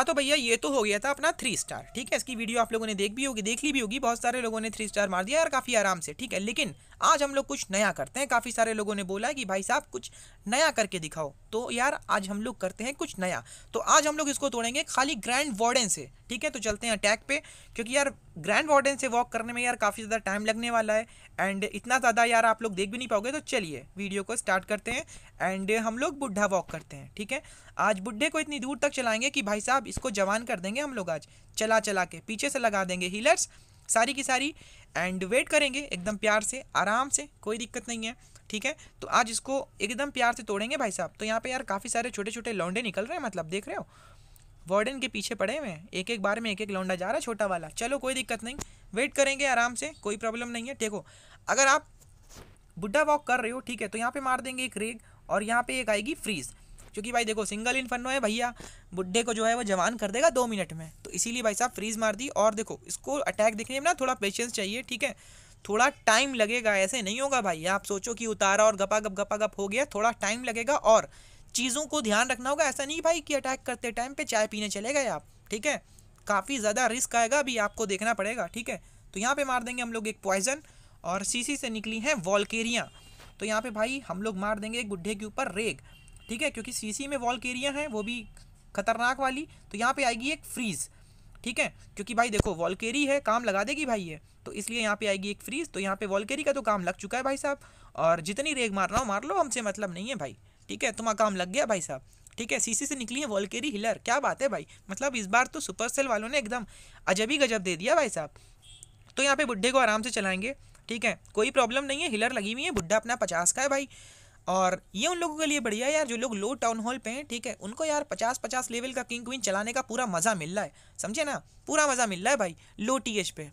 हाँ तो भैया ये तो हो गया था अपना थ्री स्टार ठीक है इसकी वीडियो आप लोगों ने देख भी होगी देख ली भी होगी बहुत सारे लोगों ने थ्री स्टार मार दिया यार काफ़ी आराम से ठीक है लेकिन आज हम लोग कुछ नया करते हैं काफ़ी सारे लोगों ने बोला कि भाई साहब कुछ नया करके दिखाओ तो यार आज हम लोग करते हैं कुछ नया तो आज हम लोग इसको तोड़ेंगे खाली ग्रैंड वार्डन से ठीक है तो चलते हैं अटैक पे क्योंकि यार ग्रैंड वार्डन से वॉक करने में यार काफ़ी ज़्यादा टाइम लगने वाला है एंड इतना ज़्यादा यार आप लोग देख भी नहीं पाओगे तो चलिए वीडियो को स्टार्ट करते हैं एंड हम लोग बुढ़ा वॉक करते हैं ठीक है आज बुढ़े को इतनी दूर तक चलाएंगे कि भाई साहब इसको जवान कर देंगे हम लोग आज चला चला के पीछे से लगा देंगे हीलर्स सारी की सारी एंड वेट करेंगे एकदम प्यार से आराम से कोई दिक्कत नहीं है ठीक है तो आज इसको एकदम प्यार से तोड़ेंगे भाई साहब तो यहाँ पे यार काफ़ी सारे छोटे छोटे लौंडे निकल रहे हैं मतलब देख रहे हो वार्डन के पीछे पड़े हुए हैं एक एक बार में एक एक लौंडा जा रहा है छोटा वाला चलो कोई दिक्कत नहीं वेट करेंगे आराम से कोई प्रॉब्लम नहीं है देखो अगर आप बुढा वॉक कर रहे हो ठीक है तो यहाँ पर मार देंगे एक रेग और यहाँ पर एक आएगी फ्रीज क्योंकि भाई देखो सिंगल इन्फर्नो है भैया बुढ़े को जो है वो जवान कर देगा दो मिनट में तो इसीलिए भाई साहब फ्रीज मार दी और देखो इसको अटैक देखने में ना थोड़ा पेशेंस चाहिए ठीक है थोड़ा टाइम लगेगा ऐसे नहीं होगा भाई आप सोचो कि उतारा और गपा गप गपा गप हो गया थोड़ा टाइम लगेगा और चीज़ों को ध्यान रखना होगा ऐसा नहीं भाई कि अटैक करते टाइम पे चाय पीने चले गए आप ठीक है काफ़ी ज़्यादा रिस्क आएगा अभी आपको देखना पड़ेगा ठीक है तो यहाँ पे मार देंगे हम लोग एक पॉइजन और सीसी से निकली हैं वॉलकेरियाँ तो यहाँ पे भाई हम लोग मार देंगे एक गुड्ढे के ऊपर रेग ठीक है क्योंकि सीसी में वॉल केरिया है वो भी खतरनाक वाली तो यहाँ पे आएगी एक फ्रीज़ ठीक है क्योंकि भाई देखो वॉलकेरी है काम लगा देगी भाई ये तो इसलिए यहाँ पे आएगी एक फ्रीज तो यहाँ पे वॉलकेरी का तो काम लग चुका है भाई साहब और जितनी रेग मारना हो मार लो हमसे मतलब नहीं है भाई ठीक है तुम्हारा काम लग गया भाई साहब ठीक है सीसी से निकली है वॉलकेरी हिलर क्या बात है भाई मतलब इस बार तो सुपर सेल वालों ने एकदम अजब ही गजब दे दिया भाई साहब तो यहाँ पे बुढ़े को आराम से चलाएंगे ठीक है कोई प्रॉब्लम नहीं है हिलर लगी हुई है बुढ़ा अपना पचास का है भाई और ये उन लोगों के लिए बढ़िया यार जो लोग लो टाउन हॉल पे हैं ठीक है उनको यार पचास पचास लेवल का किंग क्वीन चलाने का पूरा मज़ा मिल रहा है समझे ना पूरा मज़ा मिल रहा है भाई लो टी एच पे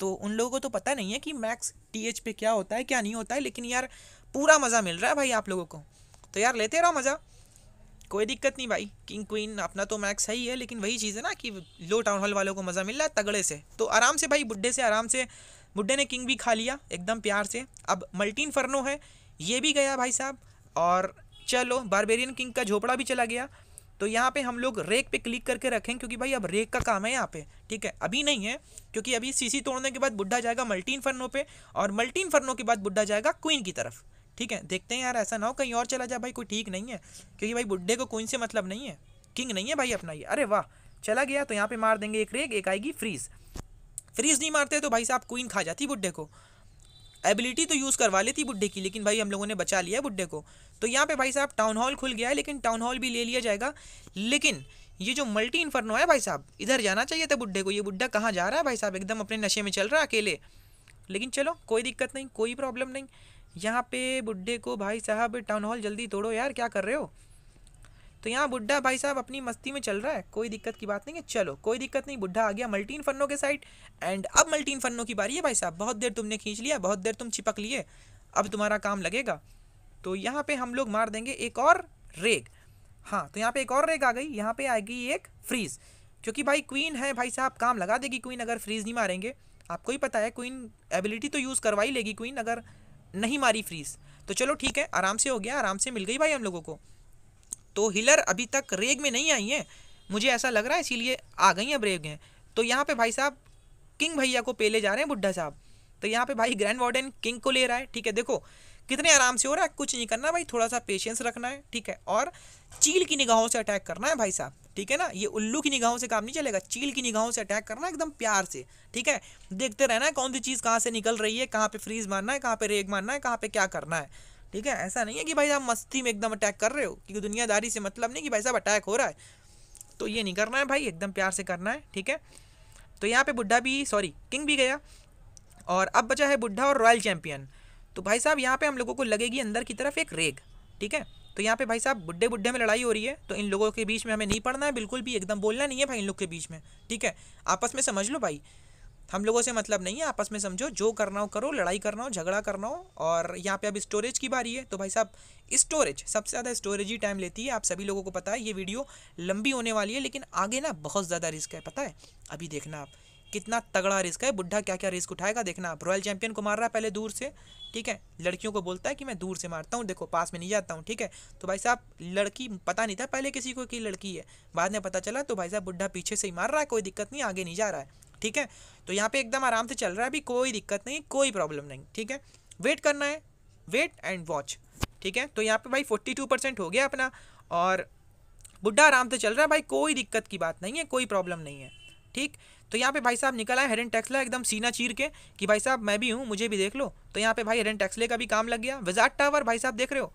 तो उन लोगों को तो पता नहीं है कि मैक्स टी एच पे क्या होता है क्या नहीं होता है लेकिन यार पूरा मज़ा मिल रहा है भाई आप लोगों को तो यार लेते रहो मज़ा कोई दिक्कत नहीं भाई किंग क्वीन अपना तो मैक्स है ही है लेकिन वही चीज़ है ना कि लो टाउन हॉल वालों को मज़ा मिल रहा है तगड़े से तो आराम से भाई बुढ़े से आराम से बुढ़े ने किंग भी खा लिया एकदम प्यार से अब मल्टीन फरनो है ये भी गया भाई साहब और चलो बारबेरियन किंग का झोपड़ा भी चला गया तो यहाँ पे हम लोग रेक पे क्लिक करके रखें क्योंकि भाई अब रेक का काम है यहाँ पे ठीक है अभी नहीं है क्योंकि अभी सीसी तोड़ने के बाद बुढ़ा जाएगा मल्टीन फरनों पे और मल्टीन फर्नों के बाद बुढ़ा जाएगा क्वीन की तरफ ठीक है देखते हैं यार ऐसा ना हो कहीं और चला जाए भाई कोई ठीक नहीं है क्योंकि भाई बुढ़े को क्वीन से मतलब नहीं है किंग नहीं है भाई अपना ये अरे वाह चला गया तो यहाँ पर मार देंगे एक रेक एक आएगी फ्रीज फ्रीज नहीं मारते तो भाई साहब क्वीन खा जाती बुढ़े को एबिलिटी तो यूज़ करवा लेती बुढ़े की लेकिन भाई हम लोगों ने बचा लिया बुढ़े को तो यहाँ पे भाई साहब टाउन हॉल खुल गया है लेकिन टाउन हॉल भी ले लिया जाएगा लेकिन ये जो मल्टी इन्फर्नो है भाई साहब इधर जाना चाहिए था बुढ़े को ये बुढ़ा कहाँ जा रहा है भाई साहब एकदम अपने नशे में चल रहा है अकेले लेकिन चलो कोई दिक्कत नहीं कोई प्रॉब्लम नहीं यहाँ पे बुढ़े को भाई साहब टाउन हॉल जल्दी तोड़ो यार क्या कर रहे हो तो यहाँ बुढ़ा भाई साहब अपनी मस्ती में चल रहा है कोई दिक्कत की बात नहीं है चलो कोई दिक्कत नहीं बुढ़ा आ गया मल्टीन फन्नों के साइड एंड अब मल्टीन फन्नों की बारी है भाई साहब बहुत देर तुमने खींच लिया बहुत देर तुम चिपक लिए अब तुम्हारा काम लगेगा तो यहाँ पे हम लोग मार देंगे एक और रेग हाँ तो यहाँ पे एक और रेग आ गई यहाँ पे आएगी एक फ्रीज़ क्योंकि भाई क्वीन है भाई साहब काम लगा देगी क्वीन अगर फ्रीज़ नहीं मारेंगे आपको ही पता है क्वीन एबिलिटी तो यूज़ करवा ही लेगी क्वीन अगर नहीं मारी फ्रीज़ तो चलो ठीक है आराम से हो गया आराम से मिल गई भाई हम लोगों को तो हिलर अभी तक रेग में नहीं आई हैं मुझे ऐसा लग रहा है इसीलिए आ गई हैं ब्रेग में तो यहाँ पे भाई साहब किंग भैया को पेले जा रहे हैं बुढ़ा साहब तो यहाँ पे भाई ग्रैंड वार्डन किंग को ले रहा है ठीक है देखो कितने आराम से हो रहा है कुछ नहीं करना भाई थोड़ा सा पेशेंस रखना है ठीक है और चील की निगाहों से अटैक करना है भाई साहब ठीक है ना ये उल्लू की निगाहों से काम नहीं चलेगा चील की निगाहों से अटैक करना एकदम प्यार से ठीक है देखते रहना है कौन सी चीज़ कहाँ से निकल रही है कहाँ पे फ्रीज मारना है कहाँ पे रेग मारना है कहाँ पे क्या करना है ठीक है ऐसा नहीं है कि भाई आप मस्ती में एकदम अटैक कर रहे हो क्योंकि दुनियादारी से मतलब नहीं कि भाई साहब अटैक हो रहा है तो ये नहीं करना है भाई एकदम प्यार से करना है ठीक है तो यहाँ पे बुढ़ा भी सॉरी किंग भी गया और अब बचा है बुढ़ा और रॉयल चैम्पियन तो भाई साहब यहाँ पे हम लोगों को लगेगी अंदर की तरफ एक रेग ठीक है तो यहाँ पे भाई साहब बुढ़े बुढ़े में लड़ाई हो रही है तो इन लोगों के बीच में हमें नहीं पढ़ना है बिल्कुल भी एकदम बोलना नहीं है भाई इन लोग के बीच में ठीक है आपस में समझ लो भाई हम लोगों से मतलब नहीं है आपस में समझो जो करना हो करो लड़ाई करना हो झगड़ा करना हो और यहाँ पे अब स्टोरेज की बारी है तो भाई साहब स्टोरेज सबसे ज़्यादा स्टोरेज ही टाइम लेती है आप सभी लोगों को पता है ये वीडियो लंबी होने वाली है लेकिन आगे ना बहुत ज़्यादा रिस्क है पता है अभी देखना आप कितना तगड़ा रिस्क है बुढ़ा क्या क्या रिस्क उठाएगा देखना आप रॉयल चैंपियन को मार रहा है पहले दूर से ठीक है लड़कियों को बोलता है कि मैं दूर से मारता हूँ देखो पास में नहीं जाता हूँ ठीक है तो भाई साहब लड़की पता नहीं था पहले किसी को कि लड़की है बाद में पता चला तो भाई साहब बुढ़ा पीछे से ही मार रहा है कोई दिक्कत नहीं आगे नहीं जा रहा है ठीक है तो यहाँ पे एकदम आराम से चल रहा है अभी कोई दिक्कत नहीं कोई प्रॉब्लम नहीं ठीक है वेट करना है वेट एंड वॉच ठीक है तो यहाँ पे भाई फोर्टी टू परसेंट हो गया अपना और बुढ़ा आराम से चल रहा है भाई कोई दिक्कत की बात नहीं है कोई प्रॉब्लम नहीं है ठीक तो यहाँ पे भाई साहब निकला है हेरन टैक्सला एकदम सीना चीर के कि भाई साहब मैं भी हूँ मुझे भी देख लो तो यहाँ पे भाई हेरन टैक्सले का भी काम लग गया विजाट टावर भाई साहब देख रहे हो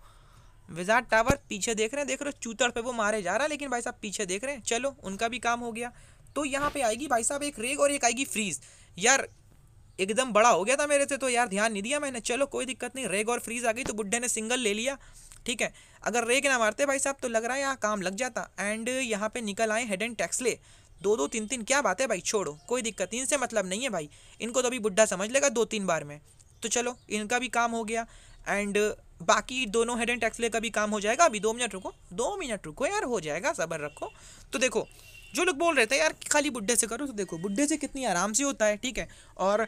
विजाट टावर पीछे देख रहे हैं देख रहे हो चूतर पे वो मारे जा रहा है लेकिन भाई साहब पीछे देख रहे हैं चलो उनका भी काम हो गया तो यहाँ पे आएगी भाई साहब एक रेग और एक आएगी फ्रीज यार एकदम बड़ा हो गया था मेरे से तो यार ध्यान नहीं दिया मैंने चलो कोई दिक्कत नहीं रेग और फ्रीज आ गई तो बुड्ढे ने सिंगल ले लिया ठीक है अगर रेग ना मारते भाई साहब तो लग रहा है यहाँ काम लग जाता एंड यहाँ पे निकल आए हेड एंड टैक्सले दो दो तीन तीन क्या बात है भाई छोड़ो कोई दिक्कत इनसे मतलब नहीं है भाई इनको तो अभी बुढ़ा समझ लेगा दो तीन बार में तो चलो इनका भी काम हो गया एंड uh, बाकी दोनों हेड एंड टैक्सले का भी काम हो जाएगा अभी दो मिनट रुको दो मिनट रुको यार हो जाएगा सबर रखो तो देखो जो लोग बोल रहे थे यार खाली बुढ़े से करो तो देखो बुढ़े से कितनी आराम से होता है ठीक है और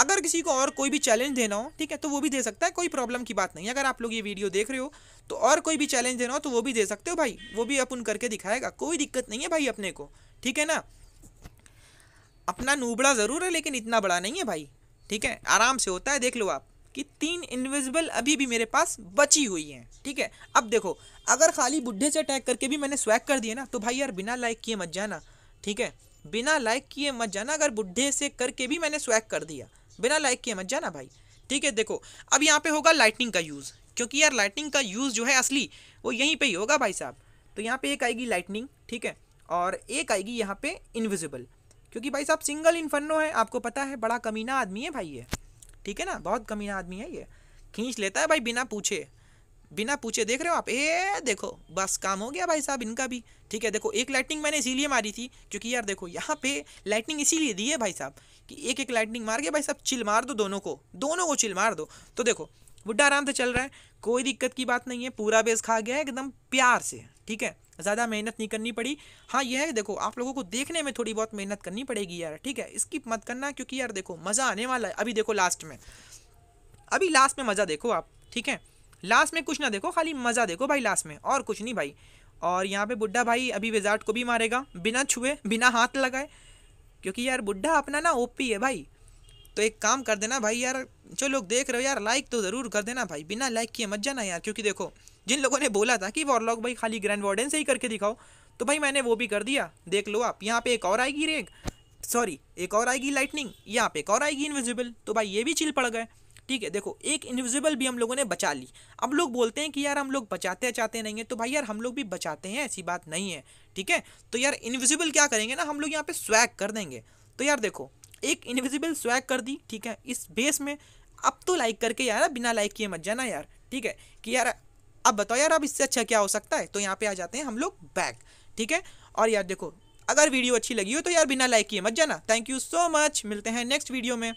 अगर किसी को और कोई भी चैलेंज देना हो ठीक है तो वो भी दे सकता है कोई प्रॉब्लम की बात नहीं अगर आप लोग ये वीडियो देख रहे हो तो और कोई भी चैलेंज देना हो तो वो भी दे सकते हो भाई वो भी अपन करके दिखाएगा कोई दिक्कत नहीं है भाई अपने को ठीक है ना अपना नूबड़ा ज़रूर है लेकिन इतना बड़ा नहीं है भाई ठीक है आराम से होता है देख लो आप कि तीन इनविजिबल अभी भी मेरे पास बची हुई हैं ठीक है अब देखो अगर खाली बुढ़े से अटैक करके भी मैंने स्वैक कर दिया ना तो भाई यार बिना लाइक किए मत जाना ठीक है बिना लाइक किए मत जाना अगर बुढ़े से करके भी मैंने स्वैक कर दिया बिना लाइक किए मत जाना भाई ठीक है देखो अब यहाँ पे होगा लाइटनिंग का यूज़ क्योंकि यार लाइटनिंग का यूज़ जो है असली वो यहीं पे ही होगा भाई साहब तो यहाँ पे एक आएगी लाइटनिंग ठीक है और एक आएगी यहाँ पे इनविजिबल क्योंकि भाई साहब सिंगल इन्फर्नो है आपको पता है बड़ा कमीना आदमी है भाई ये ठीक है ना बहुत कमीना आदमी है ये खींच लेता है भाई बिना पूछे बिना पूछे देख रहे हो आप ए देखो बस काम हो गया भाई साहब इनका भी ठीक है देखो एक लाइटनिंग मैंने इसीलिए मारी थी क्योंकि यार देखो यहाँ पे लाइटनिंग इसीलिए दी है भाई साहब कि एक एक लाइटनिंग मार के भाई साहब चिल मार दो दोनों को दोनों को चिल मार दो तो देखो बुढ़ा आराम से चल रहा है कोई दिक्कत की बात नहीं है पूरा बेस खा गया है एकदम प्यार से ठीक है ज़्यादा मेहनत नहीं करनी पड़ी हाँ यह है देखो आप लोगों को देखने में थोड़ी बहुत मेहनत करनी पड़ेगी यार ठीक है इसकी मत करना क्योंकि यार देखो मज़ा आने वाला है अभी देखो लास्ट में अभी लास्ट में मज़ा देखो आप ठीक है लास्ट में कुछ ना देखो खाली मज़ा देखो भाई लास्ट में और कुछ नहीं भाई और यहाँ पे बुढ़ा भाई अभी विजार्ट को भी मारेगा बिना छुए बिना हाथ लगाए क्योंकि यार बुढ़ा अपना ना ओपी है भाई तो एक काम कर देना भाई यार जो लोग देख रहे हो यार लाइक तो ज़रूर कर देना भाई बिना लाइक किए मत जाना यार क्योंकि देखो जिन लोगों ने बोला था कि वॉरलॉग भाई खाली ग्रैंड वार्डन से ही करके दिखाओ तो भाई मैंने वो भी कर दिया देख लो आप यहाँ पे एक और आएगी रेग सॉरी एक और आएगी लाइटनिंग यहाँ पे एक और आएगी इनविजिबल तो भाई ये भी चिल पड़ गए ठीक है देखो एक इनविजिबल भी हम लोगों ने बचा ली अब लोग बोलते हैं कि यार हम लोग बचाते चाहते नहीं है तो भाई यार हम लोग भी बचाते हैं ऐसी बात नहीं है ठीक है तो यार इनविजिबल क्या करेंगे ना हम लोग यहाँ पे स्वैग कर देंगे तो यार देखो एक इनविजिबल स्वैग कर दी ठीक है इस बेस में अब तो लाइक करके यार बिना लाइक किए मत जाना यार ठीक है कि यार अब बताओ यार अब इससे अच्छा क्या हो सकता है तो यहाँ पे आ जाते हैं हम लोग बैक ठीक है और यार देखो अगर वीडियो अच्छी लगी हो तो यार बिना लाइक किए मत जाना थैंक यू सो मच मिलते हैं नेक्स्ट वीडियो में